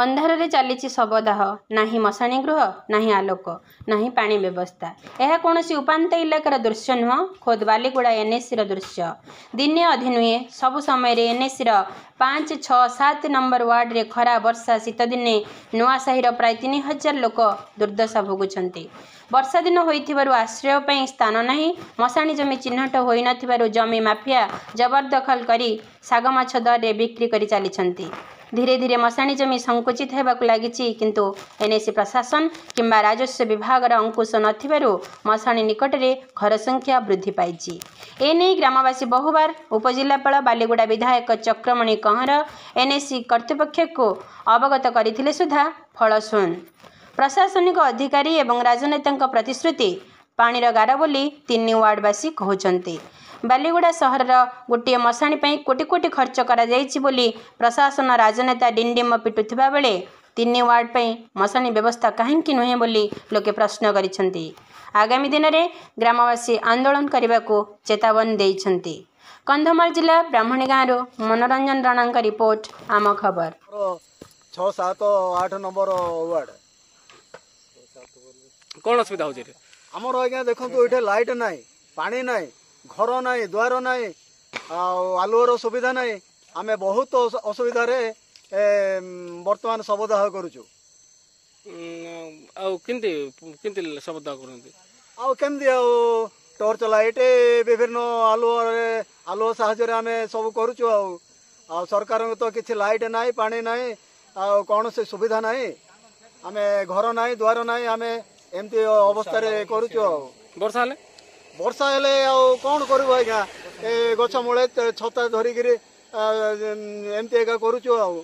ଅନ୍ଧାରରେ ଚାଲିଛି ଶବଦାହ ନାହିଁ ମଶାଣି ଗୃହ ନାହିଁ ଆଲୋକ ନାହିଁ ପାଣି ବ୍ୟବସ୍ଥା ଏହା କୌଣସି ଉପାନ୍ତ ଇଲାକାର ଦୃଶ୍ୟ ନୁହଁ ଖୋଦ୍ ବାଲିଗୁଡ଼ା ଏନ୍ଏସ୍ସିର ଦୃଶ୍ୟ ଦିନେ ଅଧି ନୁହେଁ ସବୁ ସମୟରେ ଏନ୍ଏସ୍ସିର ପାଞ୍ଚ ଛଅ ସାତ ନମ୍ବର ୱାର୍ଡ଼ରେ ଖରା ବର୍ଷା ଶୀତଦିନେ ସାହିର ପ୍ରାୟ ତିନି ହଜାର ଲୋକ ଦୁର୍ଦ୍ଦଶା ଭୋଗୁଛନ୍ତି ବର୍ଷା ଦିନ ହୋଇଥିବାରୁ ଆଶ୍ରୟ ପାଇଁ ସ୍ଥାନ ନାହିଁ ମଶାଣି ଜମି ଚିହ୍ନଟ ହୋଇନଥିବାରୁ ଜମି ମାଫିଆ ଜବରଦଖଲ କରି ଶାଗ ମାଛ ଦରରେ ବିକ୍ରି କରି ଚାଲିଛନ୍ତି ଧୀରେ ଧୀରେ ମଶାଣି ଜମି ସଙ୍କୁଚିତ ହେବାକୁ ଲାଗିଛି କିନ୍ତୁ ଏନ୍ଏସି ପ୍ରଶାସନ କିମ୍ବା ରାଜସ୍ୱ ବିଭାଗର ଅଙ୍କୁଶ ନଥିବାରୁ ମଶାଣି ନିକଟରେ ଘର ସଂଖ୍ୟା ବୃଦ୍ଧି ପାଇଛି ଏନେଇ ଗ୍ରାମବାସୀ ବହୁବାର ଉପଜିଲ୍ଲାପାଳ ବାଲିଗୁଡ଼ା ବିଧାୟକ ଚକ୍ରମଣି କହଁର ଏନ୍ଏସି କର୍ତ୍ତୃପକ୍ଷକୁ ଅବଗତ କରିଥିଲେ ସୁଦ୍ଧା ଫଳଶୂନ୍ ପ୍ରଶାସନିକ ଅଧିକାରୀ ଏବଂ ରାଜନେତାଙ୍କ ପ୍ରତିଶ୍ରୁତି ପାଣିର ଗାର ବୋଲି ତିନି ୱାର୍ଡ଼ବାସୀ କହୁଛନ୍ତି ବାଲିଗୁଡ଼ା ସହରର ଗୋଟିଏ ମଶାଣି ପାଇଁ କୋଟି କୋଟି ଖର୍ଚ୍ଚ କରାଯାଇଛି ବୋଲି ପ୍ରଶାସନ ରାଜନେତା ଡିଣ୍ଡିମ ପିଟୁଥିବା ବେଳେ ତିନି ୱାର୍ଡ ପାଇଁ ମଶାଣି ବ୍ୟବସ୍ଥା କାହିଁକି ନୁହେଁ ବୋଲି ଲୋକେ ପ୍ରଶ୍ନ କରିଛନ୍ତି ଆଗାମୀ ଦିନରେ ଗ୍ରାମବାସୀ ଆନ୍ଦୋଳନ କରିବାକୁ ଚେତାବନୀ ଦେଇଛନ୍ତି କନ୍ଧମାଳ ଜିଲ୍ଲା ବ୍ରାହ୍ମଣୀ ଗାଁରୁ ମନୋରଞ୍ଜନ ରଣାଙ୍କ ରିପୋର୍ଟ ଆମ ଖବର ଛଅ ସାତ ଆଠ ନମ୍ବର କ'ଣ ଅସୁବିଧା ହେଉଛି ଆମର ଆଜ୍ଞା ଦେଖନ୍ତୁ ଏଇଠି ଲାଇଟ୍ ନାହିଁ ପାଣି ନାହିଁ ଘର ନାହିଁ ଦ୍ୱାର ନାହିଁ ଆଉ ଆଲୁଅର ସୁବିଧା ନାହିଁ ଆମେ ବହୁତ ଅସୁବିଧାରେ ବର୍ତ୍ତମାନ ଶବଦାହ କରୁଛୁ ଆଉ କେମିତି କେମିତି ଶବଦାହ କରନ୍ତି ଆଉ କେମିତି ଆଉ ଟର୍ଚ୍ଚ ଲାଇଟ୍ ବିଭିନ୍ନ ଆଲୁଅରେ ଆଲୁଅ ସାହାଯ୍ୟରେ ଆମେ ସବୁ କରୁଛୁ ଆଉ ଆଉ ସରକାରଙ୍କ ତ କିଛି ଲାଇଟ୍ ନାହିଁ ପାଣି ନାହିଁ ଆଉ କୌଣସି ସୁବିଧା ନାହିଁ ଆମେ ଘର ନାହିଁ ଦ୍ୱାର ନାହିଁ ଆମେ ଏମିତି ଅବସ୍ଥାରେ କରୁଛୁ ଆଉ ବର୍ଷା ହେଲେ ବର୍ଷା ହେଲେ ଆଉ କ'ଣ କରିବୁ ଆଜ୍ଞା ଏ ଗଛ ମୂଳେ ଛତା ଧରିକିରି ଏମିତି ଏକା କରୁଛୁ ଆଉ